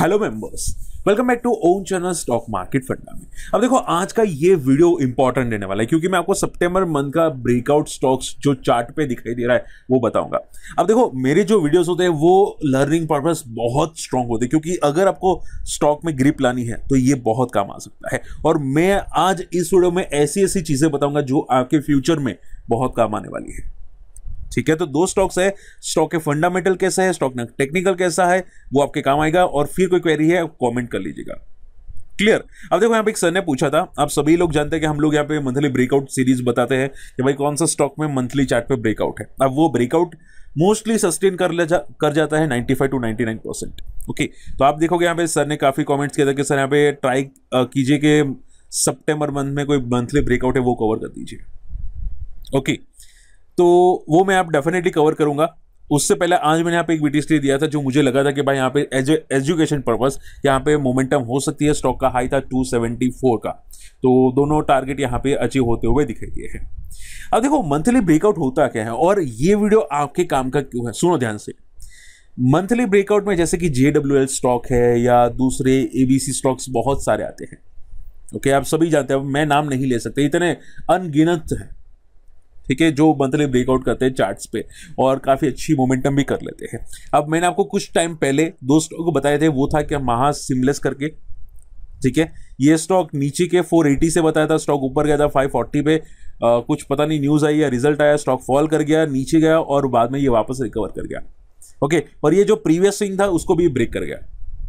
Hello members welcome back to own channel stock market funda में अब देखो आज का ये वीडियो इंपॉर्टेंट रहने वाला है क्योंकि मैं आपको सितंबर मंथ का ब्रेकआउट स्टॉक्स जो चार्ट पे दिखाई दे रहा है वो बताऊंगा अब देखो मेरे जो वीडियोस होते हैं वो लर्निंग पर्पस बहुत स्ट्रांग होते हैं क्योंकि अगर आपको स्टॉक में ग्रिप लानी है तो ये बहुत काम आ सकता है और मैं आज इस वीडियो में ऐसी ऐसी चीज़ें बताऊंगा जो आपके फ्यूचर में बहुत काम आने वाली है ठीक है तो दो स्टॉक्स है स्टॉक के फंडामेंटल कैसा है स्टॉक टेक्निकल कैसा है वो आपके काम आएगा और फिर कोई क्वेरी है कॉमेंट कर लीजिएगा क्लियर अब देखो यहाँ पे एक सर ने पूछा था आप सभी लोग जानते हैं कि हम लोग यहाँ पे मंथली ब्रेकआउट सीरीज बताते हैं कि भाई कौन सा स्टॉक में मंथली चार्ट पे ब्रेकआउट है अब वो ब्रेकआउट मोस्टली सस्टेन कर ले जा कर जाता है 95 टू नाइन्टी परसेंट ओके तो आप देखोगे यहाँ पे सर ने काफ़ी कमेंट्स किया था कि सर यहाँ पे ट्राई कीजिए कि सेप्टेम्बर मंथ में कोई मंथली ब्रेकआउट है वो कवर कर दीजिए ओके okay. तो वो मैं आप डेफिनेटली कवर करूंगा उससे पहले आज मैंने यहाँ पे एक वीडियो इसलिए दिया था जो मुझे लगा था कि भाई यहाँ पे एज एजुकेशन पर्पस यहाँ पे मोमेंटम हो सकती है स्टॉक का हाई था 274 का तो दोनों टारगेट यहाँ पे अचीव होते हुए दिखाई दिए हैं अब देखो मंथली ब्रेकआउट होता क्या है और ये वीडियो आपके काम का क्यों है सुनो ध्यान से मंथली ब्रेकआउट में जैसे कि जे स्टॉक है या दूसरे ए स्टॉक्स बहुत सारे आते हैं ओके आप सभी जानते हैं मैं नाम नहीं ले सकते इतने अनगिनत हैं ठीक है जो मंथली ब्रेकआउट करते हैं चार्ट्स पे और काफ़ी अच्छी मोमेंटम भी कर लेते हैं अब मैंने आपको कुछ टाइम पहले दो स्टॉक को बताए थे वो था क्या महा सिमलेस करके ठीक है ये स्टॉक नीचे के 480 से बताया था स्टॉक ऊपर गया था 540 पे आ, कुछ पता नहीं न्यूज़ आई या रिजल्ट आया स्टॉक फॉल कर गया नीचे गया और बाद में ये वापस रिकवर कर गया ओके और ये जो प्रीवियस स्विंग था उसको भी ब्रेक कर गया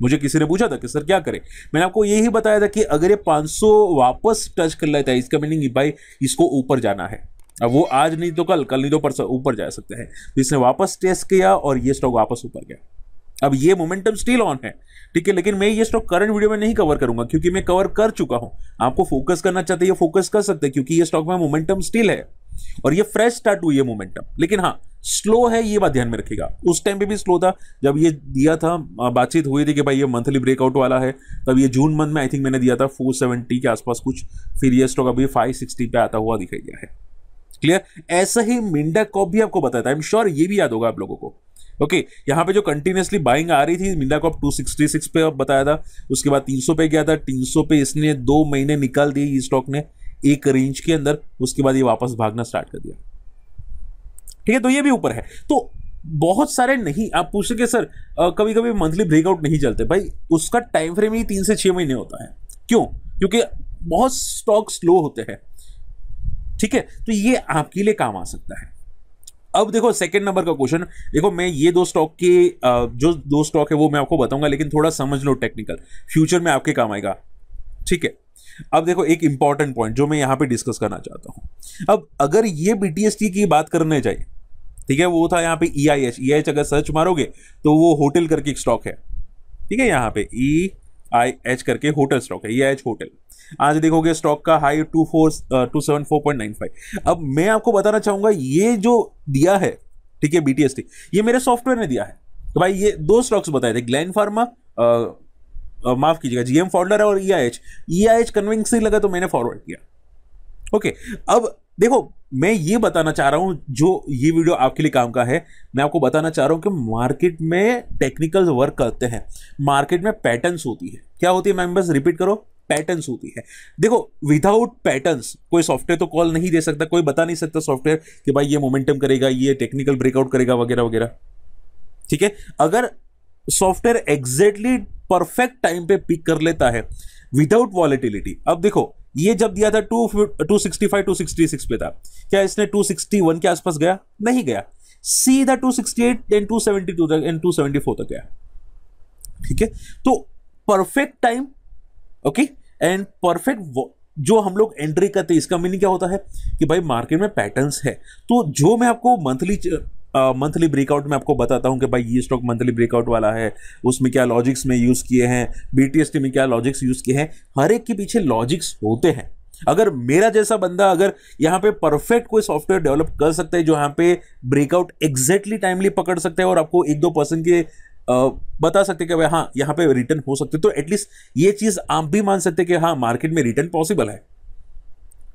मुझे किसी ने पूछा था कि सर क्या करें मैंने आपको यही बताया था कि अगर ये 500 वापस टच कर लेता है इसका मीनिंग भाई इसको ऊपर जाना है अब वो आज नहीं तो कल कल नहीं तो परसों ऊपर जा सकते हैं तो इसने वापस टेस्ट किया और ये स्टॉक वापस ऊपर गया अब ये मोमेंटम स्टिल ऑन है ठीक है लेकिन मैं ये स्टॉक करंट वीडियो में नहीं कवर करूंगा क्योंकि मैं कवर कर चुका हूं आपको फोकस करना चाहते हैं फोकस कर सकते हैं क्योंकि ये स्टॉक में मोमेंटम स्टिल है और ये फ्रेश स्टार्ट हुई है मोमेंटम लेकिन हाँ स्लो है ये बात ध्यान में रखिएगा उस टाइम पे भी स्लो था जब ये दिया था बातचीत हुई थी कि भाई ये मंथली ब्रेकआउट वाला है तब ये जून मंथ में आई थिंक मैंने दिया था 470 के आसपास कुछ फिर ये स्टॉक अभी 560 पे आता हुआ दिखाई दिया है क्लियर ऐसा ही मिंडा कॉप भी आपको बताया था आई एम श्योर ये भी याद होगा आप लोगों को ओके okay, यहाँ पे जो कंटिन्यूसली बाइंग आ रही थी मिंडा कॉप सिक्स पे आप बताया था उसके बाद सौ पे गया था सौ पे इसने दो महीने निकाल दिए स्टॉक ने एक रेंज के अंदर उसके बाद ये वापस भागना स्टार्ट कर दिया ठीक है तो ये भी ऊपर है तो बहुत सारे नहीं आप पूछ सके सर आ, कभी कभी मंथली ब्रेकआउट नहीं चलते भाई उसका टाइम फ्रेम ही तीन से छः महीने होता है क्यों क्योंकि बहुत स्टॉक स्लो होते हैं ठीक है तो ये आपके लिए काम आ सकता है अब देखो सेकंड नंबर का क्वेश्चन देखो मैं ये दो स्टॉक के जो दो स्टॉक है वो मैं आपको बताऊंगा लेकिन थोड़ा समझ लो टेक्निकल फ्यूचर में आपके काम आएगा ठीक है अब देखो एक इंपॉर्टेंट पॉइंट जो मैं यहां पे डिस्कस करना चाहता हूं अब अगर ये बीटीएसटी की बात करने जाए ठीक है वो था यहां पे E I H E I H अगर सर्च मारोगे तो वो होटल करके एक स्टॉक है ठीक है यहां पे ई e आई एच करके होटल स्टॉक है ये e एच होटल आज देखोगे स्टॉक का high two four two seven four point nine five अब मैं आपको बताना चाहूंगा ये जो दिया है ठीक है बीटीएसटी ये मेरे सॉफ्टवेयर ने दिया है तो भाई ये दो स्टॉक्स बताए थे ग्लैंड फार्मा uh, uh, माफ कीजिएगा जीएम फाउंडर है और ई I H E I H कन्विंग लगा तो मैंने फॉरवर्ड किया ओके अब देखो मैं ये बताना चाह रहा हूँ जो ये वीडियो आपके लिए काम का है मैं आपको बताना चाह रहा हूँ कि मार्केट में टेक्निकल वर्क करते हैं मार्केट में पैटर्न्स होती है क्या होती है मैम बस रिपीट करो पैटर्न्स होती है देखो विदाउट पैटर्न्स कोई सॉफ्टवेयर तो कॉल नहीं दे सकता कोई बता नहीं सकता सॉफ्टवेयर कि भाई ये मोमेंटम करेगा ये टेक्निकल ब्रेकआउट करेगा वगैरह वगैरह ठीक है अगर सॉफ्टवेयर एग्जैक्टली परफेक्ट टाइम पे पिक कर लेता है विदाउट वॉलिटिलिटी अब देखो ये जब दिया था two two sixty five two sixty six पे था क्या इसने टू सिक्सटी वन के आसपास गया नहीं गया सीधा two sixty eight then two seventy two तक एंड टू सेवेंटी फोर तक गया ठीक है तो perfect time okay and perfect जो हम लोग एंट्री करते हैं इसका मीनिंग क्या होता है कि भाई मार्केट में पैटर्न्स है तो जो मैं आपको मंथली मंथली ब्रेकआउट में आपको बताता हूँ कि भाई ये स्टॉक मंथली ब्रेकआउट वाला है उसमें क्या लॉजिक्स में यूज़ किए हैं बी में क्या लॉजिक्स यूज़ किए हैं हर एक के पीछे लॉजिक्स होते हैं अगर मेरा जैसा बंदा अगर यहाँ पे परफेक्ट कोई सॉफ्टवेयर डेवलप कर सकता है जो यहाँ पे ब्रेकआउट एग्जैक्टली टाइमली पकड़ सकता है और आपको एक दो पर्सन के बता सकते कि भाई हाँ यहाँ पे रिटर्न हो सकते तो एटलीस्ट ये चीज़ आप भी मान सकते कि हाँ मार्केट में रिटर्न पॉसिबल है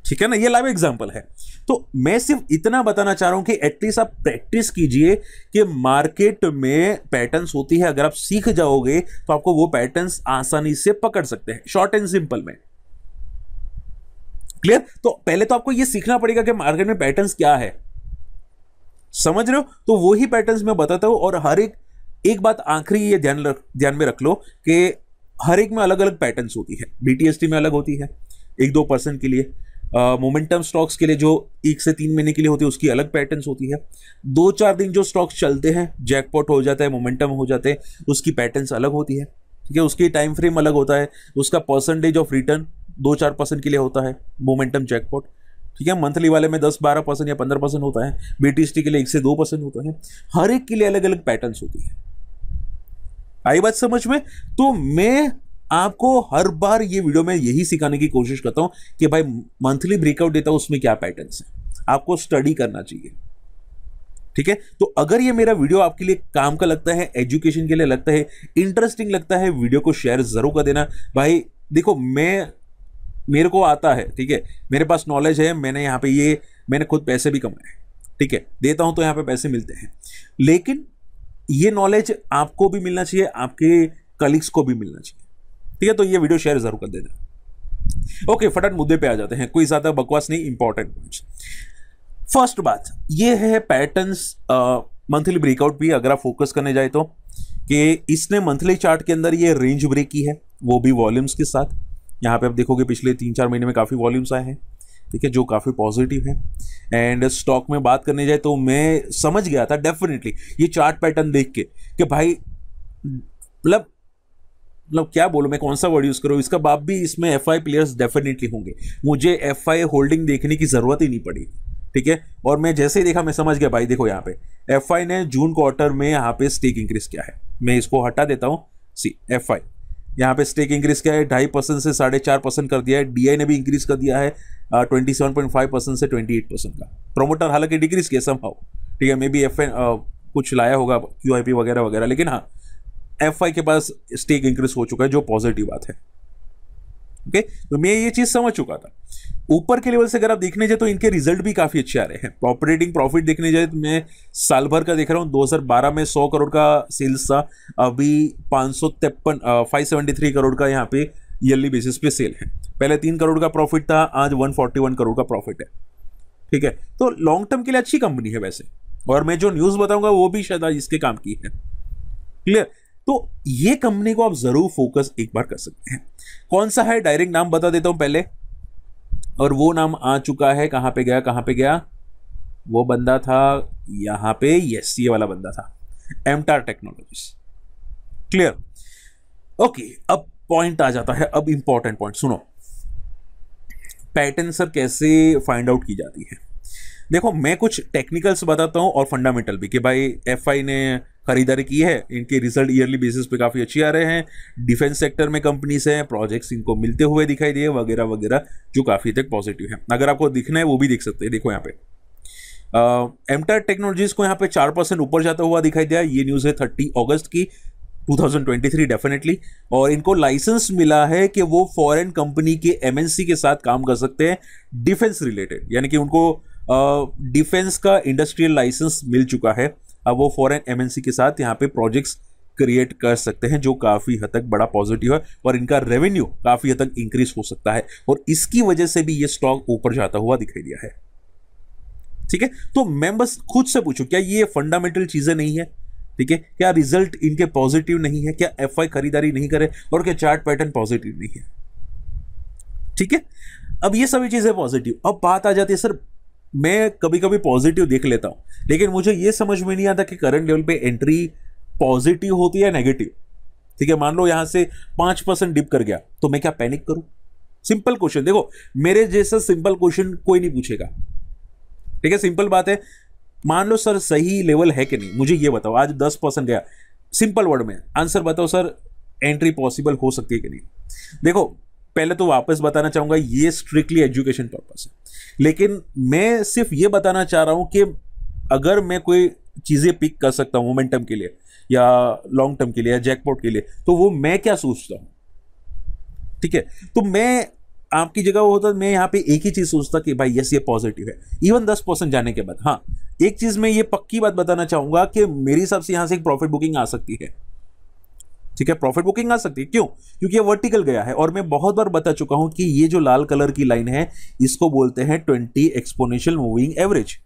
ठीक है ना ये लाइव एग्जाम्पल है तो मैं सिर्फ इतना बताना चाह रहा हूं कि एटलीस्ट आप प्रैक्टिस कीजिए कि मार्केट में पैटर्न्स होती है अगर आप सीख जाओगे तो आपको वो पैटर्न्स आसानी से पकड़ सकते हैं शॉर्ट एंड सिंपल में क्लियर तो पहले तो आपको ये सीखना पड़ेगा कि मार्केट में पैटर्न्स क्या है समझ रहे हो तो वो ही पैटर्न्स मैं बताता हूं और हर एक एक बात आखिरी ये ध्यान ध्यान में रख लो कि हर एक में अलग अलग पैटर्न्स होती है बीटीएसटी में अलग होती है एक दो परसेंट के लिए मोमेंटम स्टॉक्स के लिए जो एक से तीन महीने के लिए होती है उसकी अलग पैटर्न होती है दो चार दिन जो स्टॉक्स चलते हैं जैकपॉट हो जाता है मोमेंटम हो जाते हैं उसकी पैटर्न्स अलग होती है ठीक है उसकी टाइम फ्रेम अलग होता है उसका परसेंटेज ऑफ रिटर्न दो चार परसेंट के लिए होता है मोमेंटम जैकपॉट ठीक है मंथली वाले में दस बारह परसेंट या पंद्रह परसेंट होता है बीटीएसटी के लिए एक से दो परसेंट होता है हर एक के लिए अलग अलग पैटर्न होती है आई बात समझ में तो मैं आपको हर बार ये वीडियो में यही सिखाने की कोशिश करता हूँ कि भाई मंथली ब्रेकआउट देता हूँ उसमें क्या पैटर्न है आपको स्टडी करना चाहिए ठीक है तो अगर ये मेरा वीडियो आपके लिए काम का लगता है एजुकेशन के लिए लगता है इंटरेस्टिंग लगता है वीडियो को शेयर जरूर कर देना भाई देखो मैं मेरे को आता है ठीक है मेरे पास नॉलेज है मैंने यहाँ पे ये मैंने खुद पैसे भी कमाए हैं ठीक है देता हूँ तो यहाँ पे पैसे मिलते हैं लेकिन ये नॉलेज आपको भी मिलना चाहिए आपके कलीग्स को भी मिलना चाहिए ठीक है तो ये वीडियो शेयर जरूर कर देना ओके फटाफट मुद्दे पे आ जाते हैं कोई ज़्यादा बकवास नहीं इंपॉर्टेंट पॉइंट्स फर्स्ट बात ये है पैटर्न मंथली ब्रेकआउट भी अगर आप फोकस करने जाए तो कि इसने मंथली चार्ट के अंदर ये रेंज ब्रेक की है वो भी वॉल्यूम्स के साथ यहाँ पे आप देखोगे पिछले तीन चार महीने में काफ़ी वॉल्यूम्स आए हैं ठीक है जो काफ़ी पॉजिटिव है एंड स्टॉक में बात करने जाए तो मैं समझ गया था डेफिनेटली ये चार्ट पैटर्न देख के कि भाई मतलब मतलब क्या बोलो मैं कौन सा वर्ड यूज़ करूँ इसका बाप भी इसमें एफ आई प्लेयर्स डेफिनेटली होंगे मुझे एफ आई होल्डिंग देखने की ज़रूरत ही नहीं पड़ी ठीक है और मैं जैसे ही देखा मैं समझ गया भाई देखो यहाँ पे एफ आई ने जून क्वार्टर में यहाँ पे स्टेक इंक्रीज किया है मैं इसको हटा देता हूँ सी एफ आई यहाँ पे स्टेक इंक्रीज किया है ढाई परसेंट से साढ़े चार परसेंट कर दिया है आई ने भी इंक्रीज कर दिया है twenty seven point five percent से ट्वेंटी एट परसेंट का प्रोमोटर हालांकि डिक्रीज किया समहाउ ठीक है मे बी एफ आई कुछ लाया होगा क्यू आई पी वगैरह वगैरह लेकिन हाँ एफ के पास स्टेक इंक्रीज हो चुका है जो पॉजिटिव बात है ओके तो मैं ये चीज समझ चुका था ऊपर के लेवल से अगर आप देखने जाए तो इनके रिजल्ट भी काफी अच्छे आ रहे हैं ऑपरेटिंग प्रॉफिट देखने जाए तो मैं साल भर का देख रहा हूँ 2012 में 100 करोड़ का सेल्स था अभी पाँच सौ तिरपन फाइव करोड़ का यहाँ पे ईयरली बेसिस पे सेल है पहले तीन करोड़ का प्रॉफिट था आज 141 करोड़ का प्रॉफिट है ठीक है तो लॉन्ग टर्म के लिए अच्छी कंपनी है वैसे और मैं जो न्यूज़ बताऊंगा वो भी शायद इसके काम की है क्लियर तो ये कंपनी को आप जरूर फोकस एक बार कर सकते हैं कौन सा है डायरेक्ट नाम बता देता हूं पहले और वो नाम आ चुका है कहां पे गया कहां पे गया वो बंदा था यहां पे यस ये वाला बंदा था एमटार टेक्नोलॉजीज क्लियर ओके अब पॉइंट आ जाता है अब इंपॉर्टेंट पॉइंट सुनो पैटर्न सर कैसे फाइंड आउट की जाती है देखो मैं कुछ टेक्निकल्स बताता हूँ और फंडामेंटल भी कि भाई एफ ने खरीदारी की है इनके रिजल्ट ईयरली बेसिस पे काफ़ी अच्छी आ रहे हैं डिफेंस सेक्टर में कंपनीज हैं प्रोजेक्ट्स इनको मिलते हुए दिखाई दिए वगैरह वगैरह जो काफ़ी तक पॉजिटिव है अगर आपको दिखना है वो भी देख सकते हैं देखो यहाँ पे एमटर uh, टेक्नोलॉजीज को यहाँ पे चार परसेंट ऊपर जाता हुआ दिखाई दिया ये न्यूज़ है थर्टी अगस्त की 2023 डेफिनेटली और इनको लाइसेंस मिला है कि वो फॉरेन कंपनी के एमएनसी के साथ काम कर सकते हैं डिफेंस रिलेटेड यानी कि उनको डिफेंस का इंडस्ट्रियल लाइसेंस मिल चुका है अब वो फॉरेन एमएनसी के साथ यहाँ पे प्रोजेक्ट्स क्रिएट कर सकते हैं जो काफ़ी हद तक बड़ा पॉजिटिव है और इनका रेवेन्यू काफ़ी हद तक इंक्रीज हो सकता है और इसकी वजह से भी ये स्टॉक ऊपर जाता हुआ दिखाई दिया है ठीक है तो मैं बस खुद से पूछू क्या ये फंडामेंटल चीज़ें नहीं है ठीक है क्या रिजल्ट इनके पॉजिटिव नहीं है क्या एफ खरीदारी नहीं करे और क्या चार्ट पैटर्न पॉजिटिव नहीं है ठीक है अब ये सभी चीज़ें पॉजिटिव अब बात आ जाती है सर मैं कभी कभी पॉजिटिव देख लेता हूँ लेकिन मुझे ये समझ में नहीं आता कि करंट लेवल पे एंट्री पॉजिटिव होती है या नेगेटिव ठीक है मान लो यहां से पांच परसेंट डिप कर गया तो मैं क्या पैनिक करूं सिंपल क्वेश्चन देखो मेरे जैसा सिंपल क्वेश्चन कोई नहीं पूछेगा ठीक है सिंपल बात है मान लो सर सही लेवल है कि नहीं मुझे ये बताओ आज दस परसेंट गया सिंपल वर्ड में आंसर बताओ सर एंट्री पॉसिबल हो सकती है कि नहीं देखो पहले तो वापस बताना चाहूंगा ये स्ट्रिक्टली एजुकेशन पर्पस है लेकिन मैं सिर्फ ये बताना चाह रहा हूं कि अगर मैं कोई चीज़ें पिक कर सकता हूं मोमेंटम के लिए या लॉन्ग टर्म के लिए या जैकपॉट के लिए तो वो मैं क्या सोचता हूं ठीक है तो मैं आपकी जगह वो होता मैं यहाँ पे एक ही चीज़ सोचता कि भाई यस ये पॉजिटिव है इवन दस परसेंट जाने के बाद हाँ एक चीज़ मैं ये पक्की बात बताना चाहूंगा कि मेरे हिसाब से यहां से एक प्रॉफिट बुकिंग आ सकती है ठीक है प्रॉफिट बुकिंग आ सकती है क्यों क्योंकि ये वर्टिकल गया है और मैं बहुत बार बता चुका हूं कि ये जो लाल कलर की लाइन है इसको बोलते हैं ट्वेंटी एक्सपोनेंशियल मूविंग एवरेज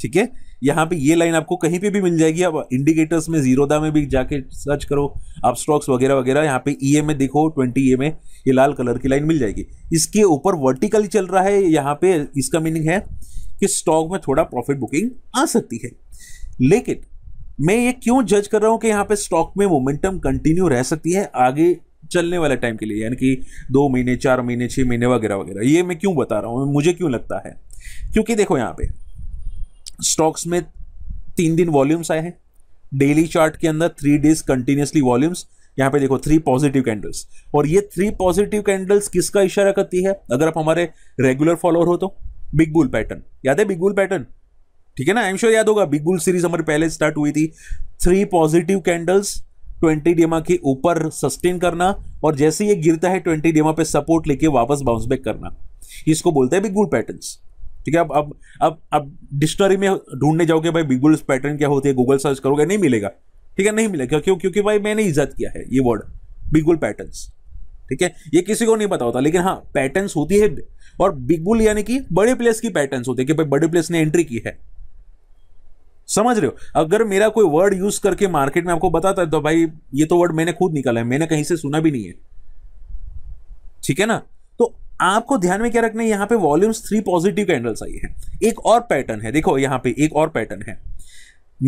ठीक है यहाँ पे ये लाइन आपको कहीं पे भी मिल जाएगी अब इंडिकेटर्स में जीरोदा में भी जाके सर्च करो आप स्टॉक्स वगैरह वगैरह यहाँ पे ई e में देखो ट्वेंटी ई e में ये लाल कलर की लाइन मिल जाएगी इसके ऊपर वर्टिकल चल रहा है यहाँ पे इसका मीनिंग है कि स्टॉक में थोड़ा प्रॉफिट बुकिंग आ सकती है लेकिन मैं ये क्यों जज कर रहा हूँ कि यहाँ पे स्टॉक में मोमेंटम कंटिन्यू रह सकती है आगे चलने वाले टाइम के लिए यानी कि दो महीने चार महीने छः महीने वगैरह वगैरह ये मैं क्यों बता रहा हूँ मुझे क्यों लगता है क्योंकि देखो यहाँ पे स्टॉक्स में तीन दिन वॉल्यूम्स आए हैं डेली चार्ट के अंदर थ्री डेज कंटिन्यूसली वॉल्यूम्स यहाँ पे देखो थ्री पॉजिटिव कैंडल्स और ये थ्री पॉजिटिव कैंडल्स किसका इशारा करती है अगर आप हमारे रेगुलर फॉलोअर हो तो बिग बुल पैटर्न याद है बिग बुल पैटर्न ठीक है ना आई एम श्योर याद होगा बिग बुल सीरीज हमारी पहले स्टार्ट हुई थी थ्री पॉजिटिव कैंडल्स ट्वेंटी डेमा के ऊपर सस्टेन करना और जैसे ये गिरता है ट्वेंटी डेमा पे सपोर्ट लेके वापस बाउंस बैक करना इसको बोलते हैं बिग बुल पैटर्न ठीक है अब अब अब अब डिक्शनरी में ढूंढने जाओगे भाई बिग बुल्स पैटर्न क्या होती है गूगल सर्च करोगे नहीं मिलेगा ठीक है नहीं मिलेगा क्यों क्योंकि भाई मैंने इज्जत किया है ये वर्ड बिग बुल पैटर्न ठीक है ये किसी को नहीं पता होता लेकिन हाँ पैटर्न होती है और बिग बुल यानी कि बड़े प्लेस की पैटर्न होते हैं कि भाई बड़े प्लेस ने एंट्री की है समझ रहे हो अगर मेरा कोई वर्ड यूज करके मार्केट में आपको बताता है तो भाई ये तो वर्ड मैंने खुद निकाला है मैंने कहीं से सुना भी नहीं है ठीक है ना तो आपको ध्यान में क्या रखना है यहां पे वॉल्यूम्स थ्री पॉजिटिव कैंडल्स आई है एक और पैटर्न है देखो यहां पे एक और पैटर्न है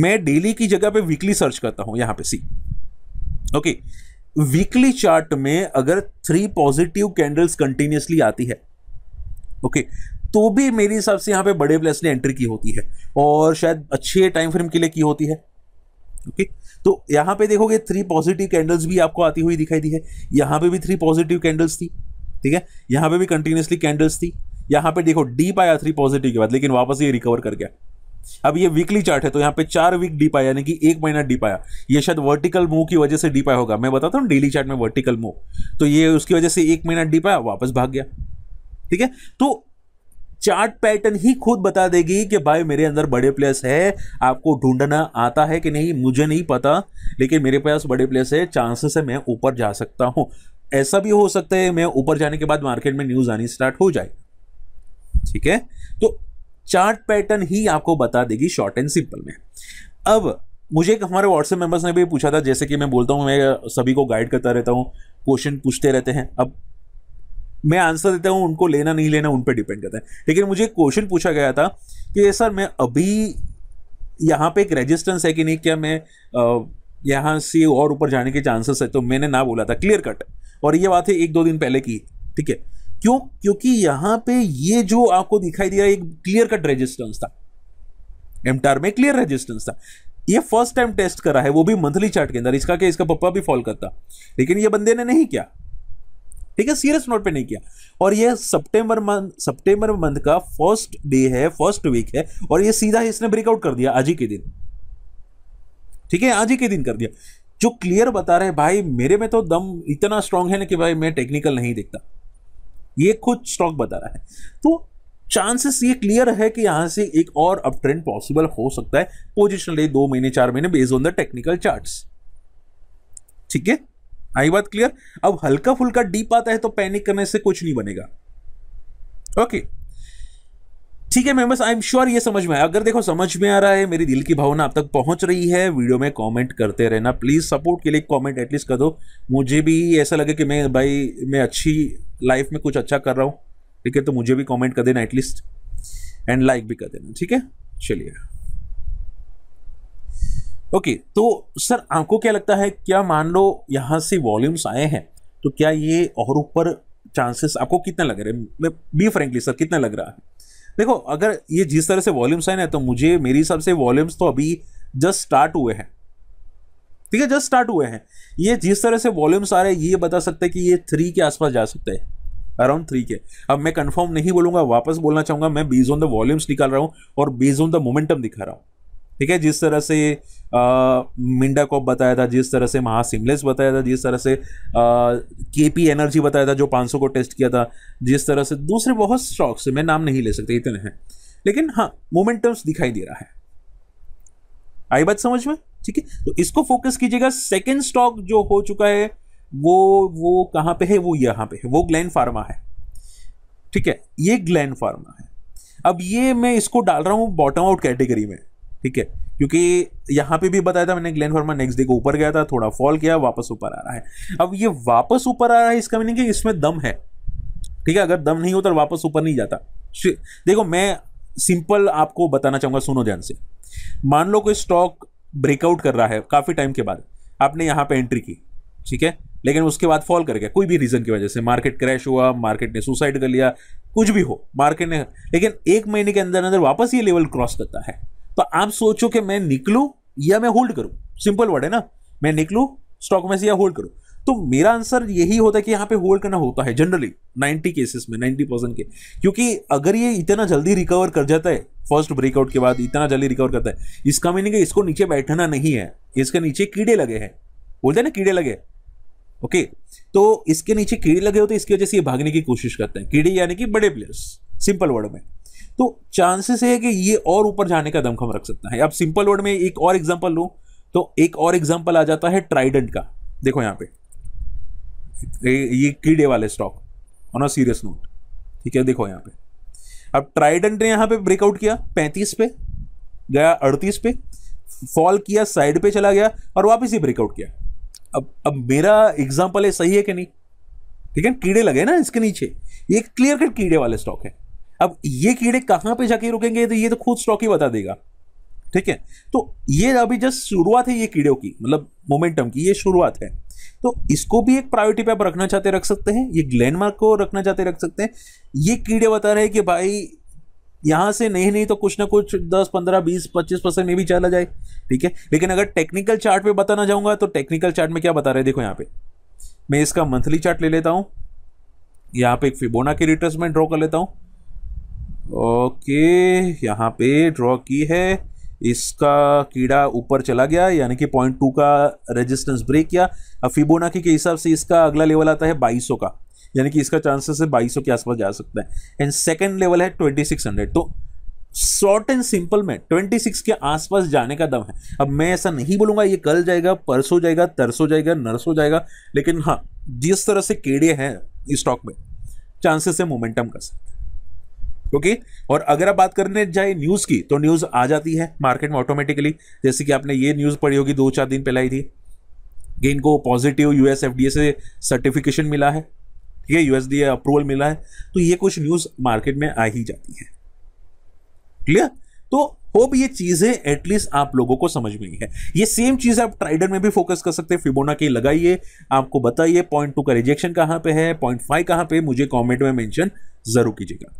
मैं डेली की जगह पे वीकली सर्च करता हूं यहां पे सी ओके वीकली चार्ट में अगर थ्री पॉजिटिव कैंडल्स कंटिन्यूसली आती है ओके okay, तो भी मेरे हिसाब से यहाँ पे बड़े प्लेयर्स ने एंट्री की होती है और शायद अच्छे टाइम फ्रेम के लिए की होती है ओके तो यहाँ पे देखोगे थ्री पॉजिटिव कैंडल्स भी आपको आती हुई दिखाई दी है यहाँ पे भी थ्री पॉजिटिव कैंडल्स थी ठीक है यहाँ पे भी कंटिन्यूसली कैंडल्स थी यहाँ पे देखो डीप आया थ्री पॉजिटिव के बाद लेकिन वापस ये रिकवर कर गया अब ये वीकली चार्ट है तो यहाँ पे चार वीक डीप आया यानी कि एक महीना डीप आया ये शायद वर्टिकल मूव की वजह से डीप आया होगा मैं बताता हूँ डेली चार्ट में वर्टिकल मूव तो ये उसकी वजह से एक महीना डीप आया वापस भाग गया ठीक है तो चार्ट पैटर्न ही खुद बता देगी कि भाई मेरे अंदर बड़े प्लेयर्स है आपको ढूंढना आता है कि नहीं मुझे नहीं पता लेकिन मेरे पास बड़े प्लेयर्स है चांसेस है मैं ऊपर जा सकता हूं ऐसा भी हो सकता है मैं ऊपर जाने के बाद मार्केट में न्यूज़ आनी स्टार्ट हो जाए ठीक है तो चार्ट पैटर्न ही आपको बता देगी शॉर्ट एंड सिंपल में अब मुझे हमारे व्हाट्सएप मेंबर्स ने भी पूछा था जैसे कि मैं बोलता हूँ मैं सभी को गाइड करता रहता हूँ क्वेश्चन पूछते रहते हैं अब मैं आंसर देता हूँ उनको लेना नहीं लेना उन पर डिपेंड करता है लेकिन मुझे क्वेश्चन पूछा गया था कि सर मैं अभी यहाँ पे एक रेजिस्टेंस है कि नहीं क्या मैं यहाँ से और ऊपर जाने के चांसेस है तो मैंने ना बोला था क्लियर कट और ये बात है एक दो दिन पहले की ठीक है क्यों क्योंकि यहाँ पे ये जो आपको दिखाई दे रहा है एक क्लियर कट रेजिस्टेंस था एमटार में क्लियर रेजिस्टेंस था ये फर्स्ट टाइम टेस्ट करा है वो भी मंथली चार्ट के अंदर इसका क्या इसका पप्पा भी फॉल करता लेकिन ये बंदे ने नहीं किया ठीक है सीरियस नोट पे नहीं किया और ये सितंबर मंथ सितंबर मंथ का फर्स्ट डे है फर्स्ट वीक है और ये सीधा इसने ब्रेकआउट कर दिया आज ही के दिन ठीक है आज ही के दिन कर दिया जो क्लियर बता रहे भाई मेरे में तो दम इतना स्ट्रांग है ना कि भाई मैं टेक्निकल नहीं देखता ये खुद स्टॉक बता रहा है तो चांसेस ये क्लियर है कि यहां से एक और अप ट्रेंड पॉसिबल हो सकता है पोजिशन ले दो महीने चार महीने based on the technical chart ठीक है आई बात क्लियर अब हल्का फुल्का डीप आता है तो पैनिक करने से कुछ नहीं बनेगा ओके ठीक है मेम्बर्स आई एम श्योर ये समझ में आया अगर देखो समझ में आ रहा है मेरी दिल की भावना अब तक पहुंच रही है वीडियो में कमेंट करते रहना प्लीज़ सपोर्ट के लिए कमेंट एटलीस्ट कर दो मुझे भी ऐसा लगे कि मैं भाई मैं अच्छी लाइफ में कुछ अच्छा कर रहा हूँ ठीक है तो मुझे भी कमेंट कर देना एटलीस्ट एंड लाइक भी कर देना ठीक है चलिए ओके तो सर आपको क्या लगता है क्या मान लो यहाँ से वॉल्यूम्स आए हैं तो क्या ये और ऊपर चांसेस आपको कितना लग रहा है बी फ्रेंकली सर कितना लग रहा है देखो अगर ये जिस तरह से वॉल्यूम्स आए ना तो मुझे मेरे हिसाब से वॉल्यूम्स तो अभी जस्ट स्टार्ट हुए हैं ठीक है जस्ट स्टार्ट हुए हैं ये जिस तरह से वॉल्यूम्स आ रहे हैं ये बता सकते हैं कि ये थ्री के आसपास जा सकते हैं अराउंड थ्री के अब मैं कंफर्म नहीं बोलूंगा वापस बोलना चाहूंगा मैं बेज ऑन द वॉल्यूम्स निकाल रहा हूँ और बेज ऑन द मोमेंटम दिखा रहा हूँ ठीक है जिस तरह से मिंडा कॉप बताया था जिस तरह से महासिमलेस बताया था जिस तरह से के पी एनर्जी बताया था जो 500 को टेस्ट किया था जिस तरह से दूसरे बहुत स्टॉक्स मैं नाम नहीं ले सकते इतने हैं लेकिन हाँ मोमेंटम्स दिखाई दे रहा है आई बात समझ में ठीक है तो इसको फोकस कीजिएगा सेकेंड स्टॉक जो हो चुका है वो वो कहाँ पे है वो यहाँ पे है वो ग्लैंड फार्मा है ठीक है ये ग्लैंड फार्मा है अब ये मैं इसको डाल रहा हूँ बॉटम आउट कैटेगरी में ठीक है क्योंकि यहाँ पे भी बताया था मैंने ग्लेन फॉर्मा नेक्स्ट डे को ऊपर गया था थोड़ा फॉल किया वापस ऊपर आ रहा है अब ये वापस ऊपर आ रहा है इसका मीनिंग कि इसमें दम है ठीक है अगर दम नहीं हो तो वापस ऊपर नहीं जाता देखो मैं सिंपल आपको बताना चाहूंगा सुनो ध्यान से मान लो कोई स्टॉक ब्रेकआउट कर रहा है काफ़ी टाइम के बाद आपने यहाँ पे एंट्री की ठीक है लेकिन उसके बाद फॉल कर गया कोई भी रीज़न की वजह से मार्केट क्रैश हुआ मार्केट ने सुसाइड कर लिया कुछ भी हो मार्केट ने लेकिन एक महीने के अंदर अंदर वापस ये लेवल क्रॉस करता है तो आप सोचो कि मैं निकलू या मैं होल्ड करूं सिंपल वर्ड है ना मैं निकलू स्टॉक में से या होल्ड करूं तो मेरा आंसर यही होता है कि यहाँ पे होल्ड करना होता है जनरली 90 केसेस में 90 परसेंट के क्योंकि अगर ये इतना जल्दी रिकवर कर जाता है फर्स्ट ब्रेकआउट के बाद इतना जल्दी रिकवर करता है इसका मीनिंग है इसको नीचे बैठना नहीं है इसके नीचे कीड़े लगे हैं बोलते हैं ना कीड़े लगे ओके तो इसके नीचे कीड़े लगे होते तो हैं इसकी वजह से ये भागने की कोशिश करते हैं कीड़े यानी कि बड़े प्लेयर्स सिंपल वर्ड में तो चांसेस है कि ये और ऊपर जाने का दमखम रख सकता है अब सिंपल वर्ड में एक और एग्जाम्पल लू तो एक और एग्जाम्पल आ जाता है ट्राइडेंट का देखो यहाँ पे ये कीड़े वाले stock on a serious note ठीक है देखो यहाँ पे अब ट्राइडेंट ने यहाँ पे ब्रेकआउट किया 35 पे गया 38 पे फॉल किया साइड पे चला गया और वापस ही ब्रेकआउट किया अब अब मेरा एग्जाम्पल है सही है कि नहीं ठीक है कीड़े लगे ना इसके नीचे ये क्लियर कट कीड़े वाले स्टॉक है अब ये कीड़े कहाँ पे जाके रुकेंगे तो ये तो खुद स्टॉक ही बता देगा ठीक है तो ये अभी जस्ट शुरुआत है ये कीड़ों की मतलब मोमेंटम की ये शुरुआत है तो इसको भी एक प्रायोरिटी पे आप रखना चाहते रख सकते हैं ये ग्लैंडमार्क को रखना चाहते रख सकते हैं ये कीड़े बता रहे हैं कि भाई यहाँ से नहीं नहीं तो कुछ ना कुछ दस पंद्रह बीस पच्चीस परसेंट में भी चला जाए ठीक है लेकिन अगर टेक्निकल चार्ट पे बताना चाहूँगा तो टेक्निकल चार्ट में क्या बता रहे हैं देखो यहाँ पे मैं इसका मंथली चार्ट ले लेता हूँ यहाँ पे एक फिबोना की रिट्रेसमेंट ड्रॉ कर लेता हूँ ओके यहाँ पे ड्रॉ की है इसका कीड़ा ऊपर चला गया यानी कि पॉइंट टू का रेजिस्टेंस ब्रेक किया अब फिबोनाकी के हिसाब से इसका अगला लेवल आता है बाईस का यानी कि इसका चांसेस है बाईस के आसपास जा सकता है एंड सेकेंड लेवल है ट्वेंटी सिक्स हंड्रेड तो शॉर्ट एंड सिंपल में 26 के आसपास जाने का दम है अब मैं ऐसा नहीं बोलूँगा ये कल जाएगा परसों जाएगा तरसों जाएगा नरसों जाएगा लेकिन हाँ जिस तरह से केड़े हैं स्टॉक में चांसेस है मोमेंटम का सकते ओके और अगर आप बात करने जाए न्यूज़ की तो न्यूज़ आ जाती है मार्केट में ऑटोमेटिकली जैसे कि आपने ये न्यूज़ पढ़ी होगी दो चार दिन पहले आई थी कि इनको पॉजिटिव यूएस एफ से सर्टिफिकेशन मिला है ठीक है यूएसडीए अप्रूवल मिला है तो ये कुछ न्यूज़ मार्केट में आ ही जाती है क्लियर तो होप ये चीजें एटलीस्ट आप लोगों को समझ में है ये सेम चीज आप ट्राइडर में भी फोकस कर सकते हैं फिबोना की लगाइए आपको बताइए पॉइंट टू का रिजेक्शन कहां पे है पॉइंट फाइव कहां पे मुझे कमेंट में मेंशन जरूर कीजिएगा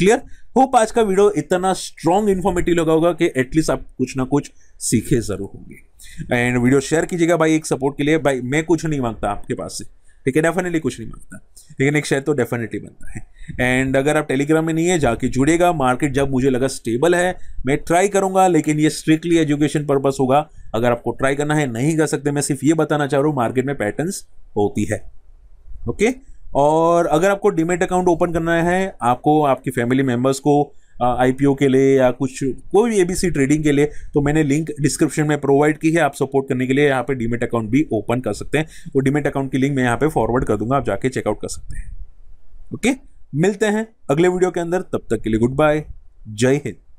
क्लियर होप आज का वीडियो इतना स्ट्रॉन्ग इन्फॉर्मेटिव लगा होगा कि एटलीस्ट आप कुछ ना कुछ सीखे जरूर होंगे एंड वीडियो शेयर कीजिएगा भाई एक सपोर्ट के लिए भाई मैं कुछ नहीं मांगता आपके पास से ठीक है डेफिनेटली कुछ नहीं मांगता लेकिन एक शेयर तो डेफिनेटली बनता है एंड अगर आप टेलीग्राम में नहीं है जाके जुड़ेगा मार्केट जब मुझे लगा स्टेबल है मैं ट्राई करूंगा लेकिन ये स्ट्रिक्टली एजुकेशन पर्पस होगा अगर आपको ट्राई करना है नहीं कर सकते मैं सिर्फ ये बताना चाह रहा हूँ मार्केट में पैटर्न्स होती है ओके okay? और अगर आपको डीमेट अकाउंट ओपन करना है आपको आपकी फैमिली मेम्बर्स को आईपीओ के लिए या कुछ कोई भी एबीसी ट्रेडिंग के लिए तो मैंने लिंक डिस्क्रिप्शन में प्रोवाइड की है आप सपोर्ट करने के लिए यहाँ पे डीमेट अकाउंट भी ओपन कर सकते हैं वो तो डीमेट अकाउंट की लिंक मैं यहाँ पे फॉरवर्ड कर दूंगा आप जाके चेकआउट कर सकते हैं ओके मिलते हैं अगले वीडियो के अंदर तब तक के लिए गुड बाय जय हिंद